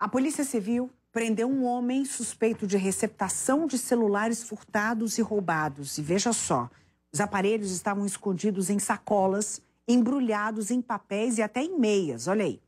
A Polícia Civil prendeu um homem suspeito de receptação de celulares furtados e roubados. E veja só, os aparelhos estavam escondidos em sacolas, embrulhados em papéis e até em meias. Olha aí.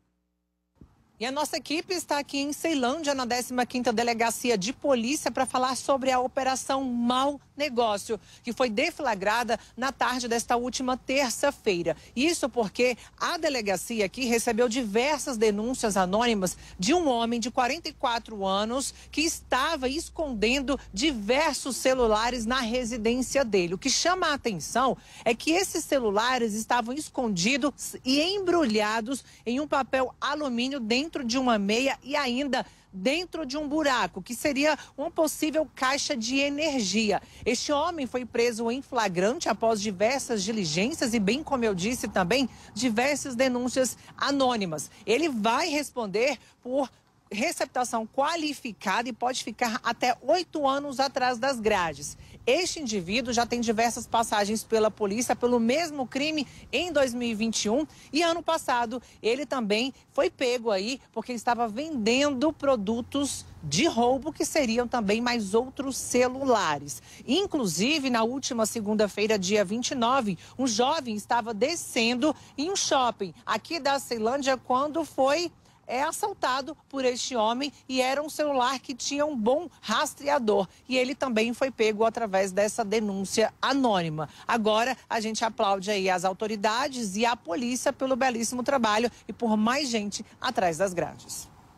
E a nossa equipe está aqui em Ceilândia, na 15ª Delegacia de Polícia, para falar sobre a Operação Mal Negócio, que foi deflagrada na tarde desta última terça-feira. Isso porque a delegacia aqui recebeu diversas denúncias anônimas de um homem de 44 anos que estava escondendo diversos celulares na residência dele. O que chama a atenção é que esses celulares estavam escondidos e embrulhados em um papel alumínio dentro dentro de uma meia e ainda dentro de um buraco, que seria uma possível caixa de energia. Este homem foi preso em flagrante após diversas diligências e, bem como eu disse também, diversas denúncias anônimas. Ele vai responder por receptação qualificada e pode ficar até oito anos atrás das grades. Este indivíduo já tem diversas passagens pela polícia pelo mesmo crime em 2021 e ano passado ele também foi pego aí porque estava vendendo produtos de roubo que seriam também mais outros celulares. Inclusive, na última segunda-feira, dia 29, um jovem estava descendo em um shopping aqui da Ceilândia quando foi é assaltado por este homem e era um celular que tinha um bom rastreador. E ele também foi pego através dessa denúncia anônima. Agora a gente aplaude aí as autoridades e a polícia pelo belíssimo trabalho e por mais gente atrás das grades.